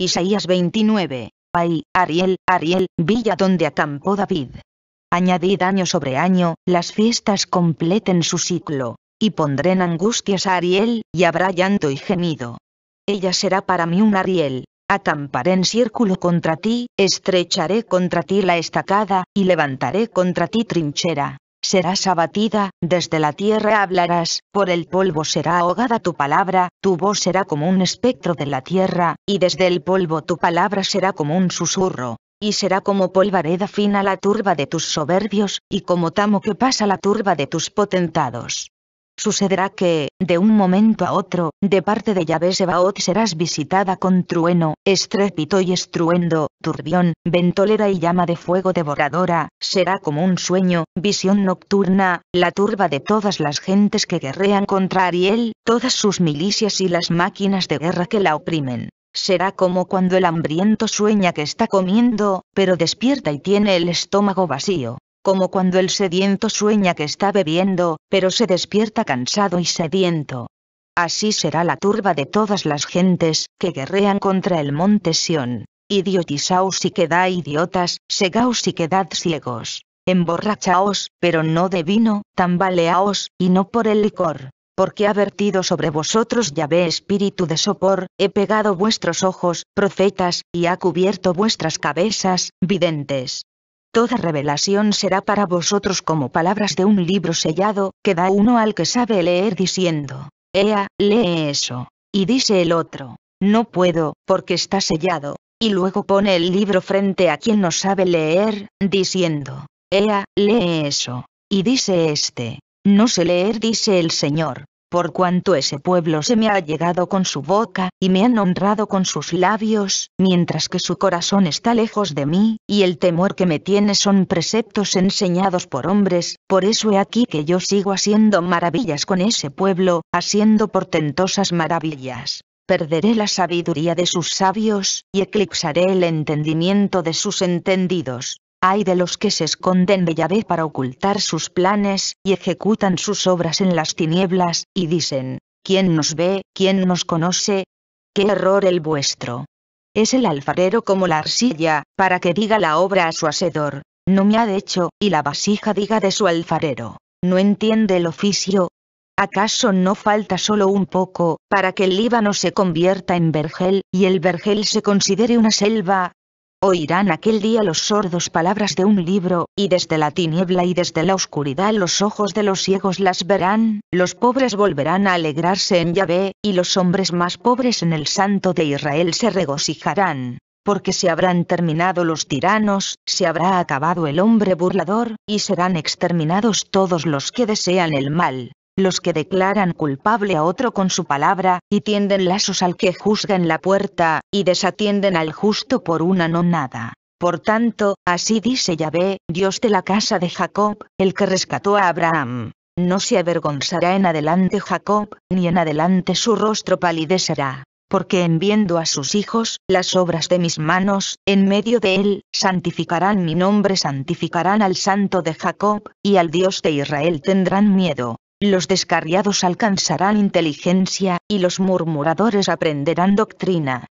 Isaías 29. Ay, Ariel, Ariel, villa donde acampó David. Añadid año sobre año, las fiestas completen su ciclo, y pondré en angustias a Ariel, y habrá llanto y gemido. Ella será para mí un Ariel, acamparé en círculo contra ti, estrecharé contra ti la estacada, y levantaré contra ti trinchera serás abatida, desde la tierra hablarás, por el polvo será ahogada tu palabra, tu voz será como un espectro de la tierra, y desde el polvo tu palabra será como un susurro. Y será como polvareda fina la turba de tus soberbios, y como tamo que pasa la turba de tus potentados. Sucederá que, de un momento a otro, de parte de Yahvé serás visitada con trueno, estrépito y estruendo, turbión, ventolera y llama de fuego devoradora, será como un sueño, visión nocturna, la turba de todas las gentes que guerrean contra Ariel, todas sus milicias y las máquinas de guerra que la oprimen. Será como cuando el hambriento sueña que está comiendo, pero despierta y tiene el estómago vacío como cuando el sediento sueña que está bebiendo, pero se despierta cansado y sediento. Así será la turba de todas las gentes, que guerrean contra el monte Sion. Idiotizaos y quedad idiotas, segaos y quedad ciegos. Emborrachaos, pero no de vino, tambaleaos, y no por el licor. Porque ha vertido sobre vosotros Yahvé espíritu de sopor, he pegado vuestros ojos, profetas, y ha cubierto vuestras cabezas, videntes. Toda revelación será para vosotros como palabras de un libro sellado, que da uno al que sabe leer diciendo, Ea, lee eso. Y dice el otro, no puedo, porque está sellado. Y luego pone el libro frente a quien no sabe leer, diciendo, Ea, lee eso. Y dice este, no sé leer, dice el Señor por cuanto ese pueblo se me ha llegado con su boca, y me han honrado con sus labios, mientras que su corazón está lejos de mí, y el temor que me tiene son preceptos enseñados por hombres, por eso he aquí que yo sigo haciendo maravillas con ese pueblo, haciendo portentosas maravillas. Perderé la sabiduría de sus sabios, y eclipsaré el entendimiento de sus entendidos. Hay de los que se esconden de para ocultar sus planes, y ejecutan sus obras en las tinieblas, y dicen, ¿quién nos ve, quién nos conoce? ¡Qué error el vuestro! Es el alfarero como la arcilla, para que diga la obra a su hacedor, no me ha hecho, y la vasija diga de su alfarero, no entiende el oficio. ¿Acaso no falta solo un poco, para que el Líbano se convierta en vergel, y el vergel se considere una selva, Oirán aquel día los sordos palabras de un libro, y desde la tiniebla y desde la oscuridad los ojos de los ciegos las verán, los pobres volverán a alegrarse en Yahvé, y los hombres más pobres en el Santo de Israel se regocijarán. Porque se habrán terminado los tiranos, se habrá acabado el hombre burlador, y serán exterminados todos los que desean el mal los que declaran culpable a otro con su palabra, y tienden lazos al que juzga en la puerta, y desatienden al justo por una no nada. Por tanto, así dice Yahvé, Dios de la casa de Jacob, el que rescató a Abraham. No se avergonzará en adelante Jacob, ni en adelante su rostro palidecerá. Porque en viendo a sus hijos, las obras de mis manos, en medio de él, santificarán mi nombre, santificarán al santo de Jacob, y al Dios de Israel tendrán miedo los descarriados alcanzarán inteligencia, y los murmuradores aprenderán doctrina.